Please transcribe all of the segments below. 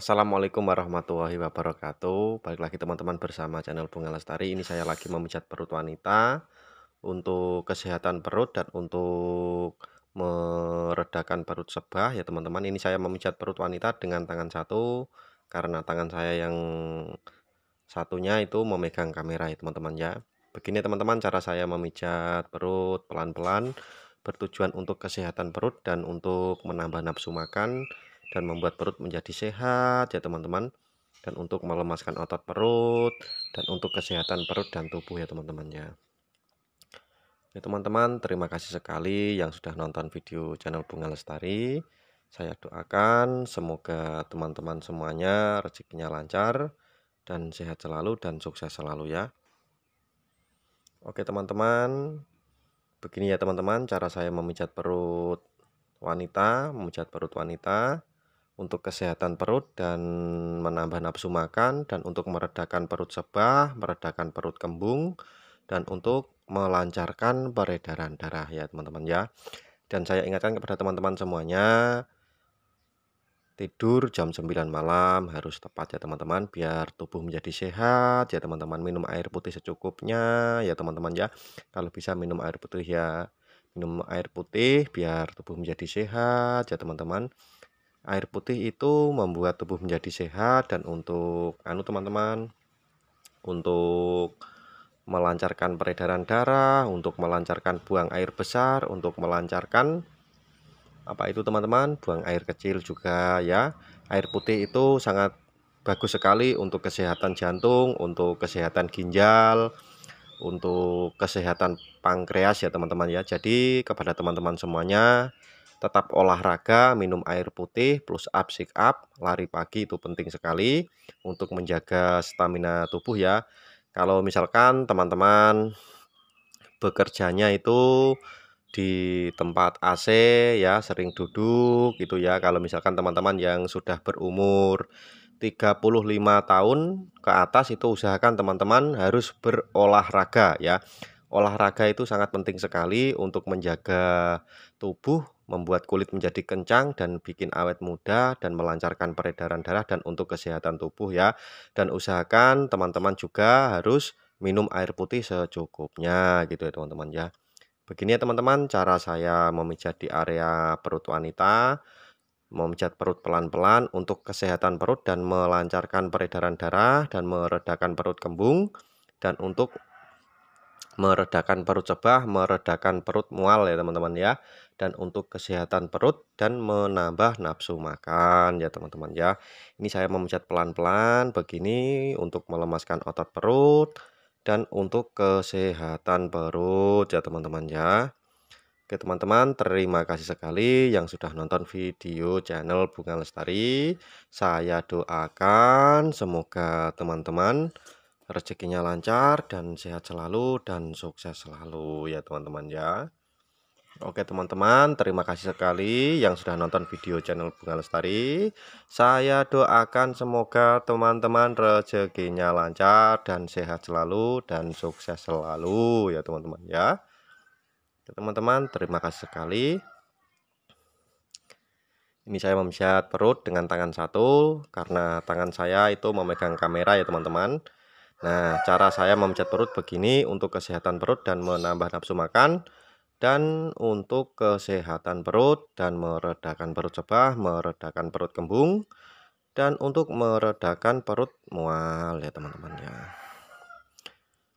Assalamualaikum warahmatullahi wabarakatuh. Balik lagi teman-teman bersama channel Bunga Lestari. Ini saya lagi memijat perut wanita untuk kesehatan perut dan untuk meredakan perut sebah ya teman-teman. Ini saya memijat perut wanita dengan tangan satu karena tangan saya yang satunya itu memegang kamera ya teman-teman ya. Begini teman-teman cara saya memijat perut pelan-pelan bertujuan untuk kesehatan perut dan untuk menambah nafsu makan dan membuat perut menjadi sehat ya teman-teman dan untuk melemaskan otot perut dan untuk kesehatan perut dan tubuh ya teman temannya Ya teman-teman, terima kasih sekali yang sudah nonton video channel Bunga Lestari. Saya doakan semoga teman-teman semuanya rezekinya lancar dan sehat selalu dan sukses selalu ya. Oke teman-teman, begini ya teman-teman cara saya memijat perut wanita, memijat perut wanita untuk kesehatan perut dan menambah nafsu makan dan untuk meredakan perut sebah, meredakan perut kembung dan untuk melancarkan peredaran darah ya teman-teman ya. Dan saya ingatkan kepada teman-teman semuanya tidur jam 9 malam harus tepat ya teman-teman biar tubuh menjadi sehat ya teman-teman minum air putih secukupnya ya teman-teman ya. Kalau bisa minum air putih ya minum air putih biar tubuh menjadi sehat ya teman-teman air putih itu membuat tubuh menjadi sehat dan untuk anu teman-teman untuk melancarkan peredaran darah, untuk melancarkan buang air besar, untuk melancarkan apa itu teman-teman? buang air kecil juga ya. Air putih itu sangat bagus sekali untuk kesehatan jantung, untuk kesehatan ginjal, untuk kesehatan pankreas ya teman-teman ya. Jadi kepada teman-teman semuanya tetap olahraga, minum air putih, plus up, sit up, lari pagi itu penting sekali untuk menjaga stamina tubuh ya. Kalau misalkan teman-teman bekerjanya itu di tempat AC ya sering duduk gitu ya kalau misalkan teman-teman yang sudah berumur 35 tahun ke atas itu usahakan teman-teman harus berolahraga ya olahraga itu sangat penting sekali untuk menjaga tubuh, membuat kulit menjadi kencang dan bikin awet muda dan melancarkan peredaran darah dan untuk kesehatan tubuh ya. Dan usahakan teman-teman juga harus minum air putih secukupnya gitu ya teman-teman ya. Begini ya teman-teman cara saya memijat di area perut wanita memijat perut pelan-pelan untuk kesehatan perut dan melancarkan peredaran darah dan meredakan perut kembung dan untuk meredakan perut cebah, meredakan perut mual ya teman-teman ya. Dan untuk kesehatan perut dan menambah nafsu makan ya teman-teman ya. Ini saya memencet pelan-pelan begini untuk melemaskan otot perut dan untuk kesehatan perut ya teman-teman ya. Oke teman-teman, terima kasih sekali yang sudah nonton video channel Bunga Lestari. Saya doakan semoga teman-teman rezekinya lancar dan sehat selalu dan sukses selalu ya teman-teman ya. Oke teman-teman, terima kasih sekali yang sudah nonton video channel Bunga Lestari. Saya doakan semoga teman-teman rezekinya lancar dan sehat selalu dan sukses selalu ya teman-teman ya. Teman-teman, terima kasih sekali. Ini saya memijat perut dengan tangan satu karena tangan saya itu memegang kamera ya teman-teman. Nah, cara saya memecat perut begini untuk kesehatan perut dan menambah nafsu makan dan untuk kesehatan perut dan meredakan perut sebah, meredakan perut kembung dan untuk meredakan perut mual ya teman-teman ya.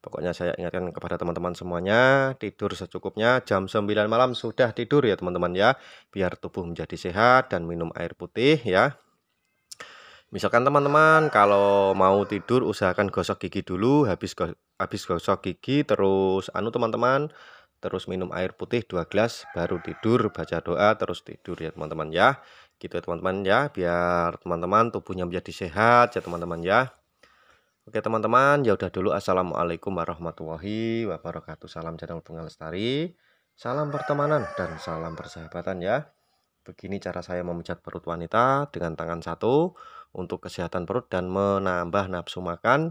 Pokoknya saya ingatkan kepada teman-teman semuanya, tidur secukupnya, jam 9 malam sudah tidur ya teman-teman ya, biar tubuh menjadi sehat dan minum air putih ya. Misalkan teman-teman kalau mau tidur usahakan gosok gigi dulu, habis go habis gosok gigi terus anu teman-teman, terus minum air putih dua gelas baru tidur, baca doa terus tidur ya teman-teman ya. Gitu ya teman-teman ya, biar teman-teman tubuhnya menjadi sehat ya teman-teman ya. Oke teman-teman, ya udah dulu Assalamualaikum warahmatullahi wabarakatuh. Salam channel Bunga Lestari, salam pertemanan dan salam persahabatan ya. Begini cara saya memecat perut wanita dengan tangan satu, untuk kesehatan perut dan menambah nafsu makan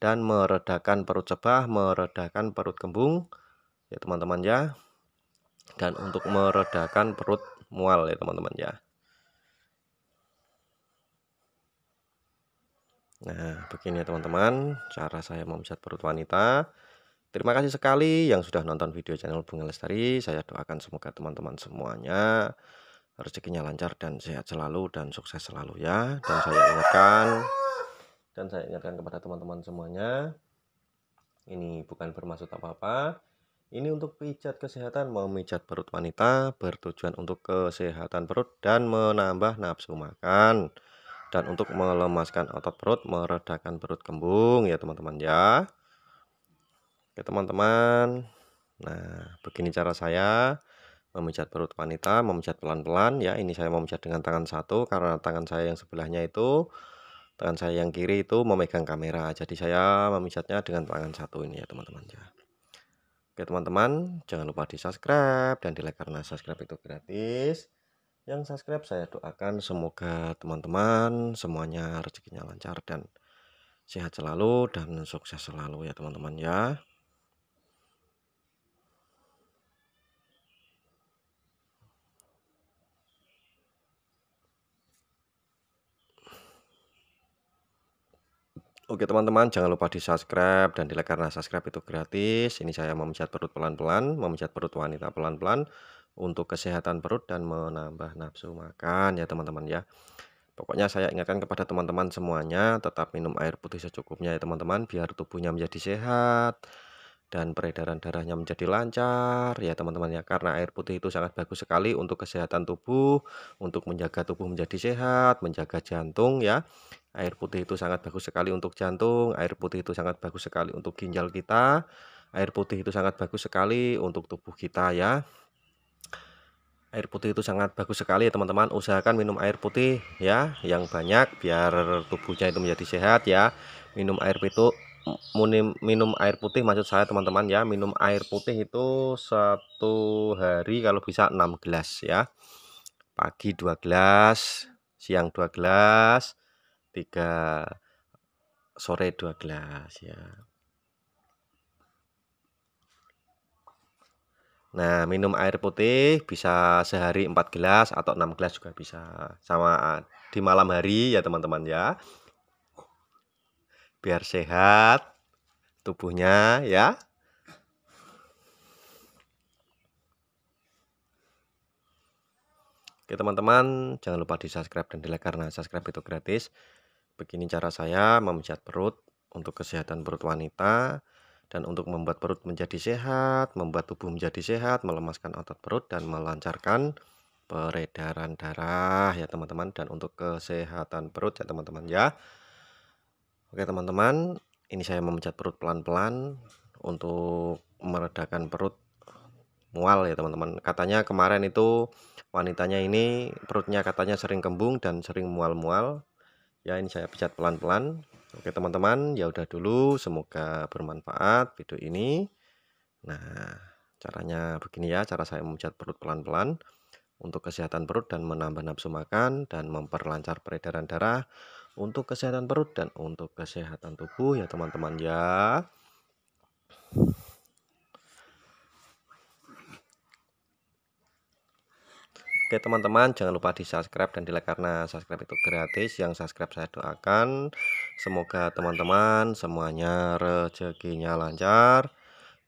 dan meredakan perut cebah, meredakan perut kembung ya teman-teman ya. Dan untuk meredakan perut mual ya teman-teman ya. Nah, begini ya teman-teman, cara saya memijat perut wanita. Terima kasih sekali yang sudah nonton video channel Bunga Lestari. Saya doakan semoga teman-teman semuanya rezekinya lancar dan sehat selalu dan sukses selalu ya dan saya ingatkan dan saya ingatkan kepada teman-teman semuanya ini bukan bermaksud apa-apa ini untuk pijat kesehatan memijat perut wanita bertujuan untuk kesehatan perut dan menambah nafsu makan dan untuk melemaskan otot perut meredakan perut kembung ya teman-teman ya oke teman-teman nah begini cara saya memijat perut wanita, memijat pelan-pelan ya. Ini saya memijat dengan tangan satu karena tangan saya yang sebelahnya itu tangan saya yang kiri itu memegang kamera. Jadi saya memijatnya dengan tangan satu ini ya teman-teman ya. Oke teman-teman, jangan lupa di subscribe dan di like karena subscribe itu gratis. Yang subscribe saya doakan semoga teman-teman semuanya rezekinya lancar dan sehat selalu dan sukses selalu ya teman-teman ya. Oke teman-teman, jangan lupa di subscribe dan di like karena subscribe itu gratis. Ini saya memijat perut pelan-pelan, memijat perut wanita pelan-pelan untuk kesehatan perut dan menambah nafsu makan ya teman-teman ya. Pokoknya saya ingatkan kepada teman-teman semuanya tetap minum air putih secukupnya ya teman-teman biar tubuhnya menjadi sehat dan peredaran darahnya menjadi lancar ya teman-teman ya karena air putih itu sangat bagus sekali untuk kesehatan tubuh untuk menjaga tubuh menjadi sehat menjaga jantung ya Air putih itu sangat bagus sekali untuk jantung, air putih itu sangat bagus sekali untuk ginjal kita, air putih itu sangat bagus sekali untuk tubuh kita ya. Air putih itu sangat bagus sekali ya teman-teman. Usahakan minum air putih ya yang banyak biar tubuhnya itu menjadi sehat ya. Minum air putih, minum, minum air putih maksud saya teman-teman ya minum air putih itu satu hari kalau bisa 6 gelas ya pagi 2 gelas siang 2 gelas tiga sore dua gelas ya Nah, minum air putih bisa sehari 4 gelas atau 6 gelas juga bisa. Sama ah, di malam hari ya teman-teman ya. Biar sehat tubuhnya ya. Oke teman-teman, jangan lupa di subscribe dan di like karena subscribe itu gratis. Begini cara saya memecat perut untuk kesehatan perut wanita dan untuk membuat perut menjadi sehat, membuat tubuh menjadi sehat, melemaskan otot perut dan melancarkan peredaran darah ya teman-teman dan untuk kesehatan perut ya teman-teman ya. Oke teman-teman, ini saya memecat perut pelan-pelan untuk meredakan perut mual ya teman-teman. Katanya kemarin itu wanitanya ini perutnya katanya sering kembung dan sering mual-mual ya ini saya pijat pelan-pelan oke teman-teman ya udah dulu semoga bermanfaat video ini nah caranya begini ya cara saya memijat perut pelan-pelan untuk kesehatan perut dan menambah nafsu makan dan memperlancar peredaran darah untuk kesehatan perut dan untuk kesehatan tubuh ya teman-teman ya Oke teman-teman jangan lupa di subscribe dan di like karena subscribe itu gratis yang subscribe saya doakan semoga teman-teman semuanya rezekinya lancar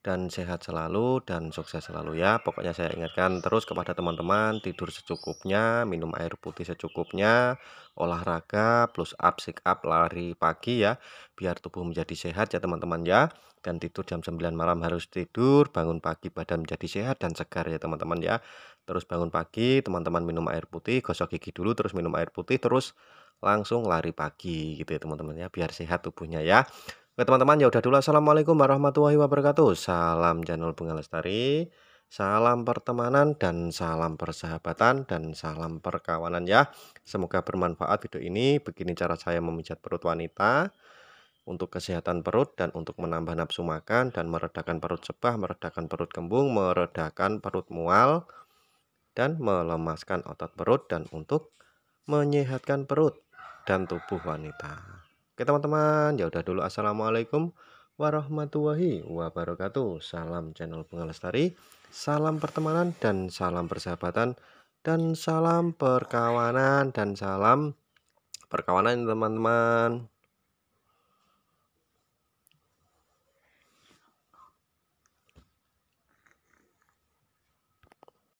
dan sehat selalu dan sukses selalu ya. Pokoknya saya ingatkan terus kepada teman-teman tidur secukupnya, minum air putih secukupnya, olahraga plus up sit up lari pagi ya biar tubuh menjadi sehat ya teman-teman ya. Dan tidur jam 9 malam harus tidur, bangun pagi badan menjadi sehat dan segar ya teman-teman ya. Terus bangun pagi, teman-teman minum air putih, gosok gigi dulu terus minum air putih terus langsung lari pagi gitu ya teman-teman ya biar sehat tubuhnya ya. Oke teman-teman ya udah dulu Assalamualaikum warahmatullahi wabarakatuh Salam channel Bunga Lestari Salam pertemanan dan salam persahabatan dan salam perkawanan ya Semoga bermanfaat video ini Begini cara saya memijat perut wanita Untuk kesehatan perut dan untuk menambah nafsu makan Dan meredakan perut sebah, meredakan perut kembung, meredakan perut mual Dan melemaskan otot perut dan untuk menyehatkan perut dan tubuh wanita Oke teman-teman, ya udah dulu. Assalamualaikum warahmatullahi wabarakatuh. Salam channel Bunga Lestari, salam pertemanan dan salam persahabatan dan salam perkawanan dan salam perkawanan teman-teman.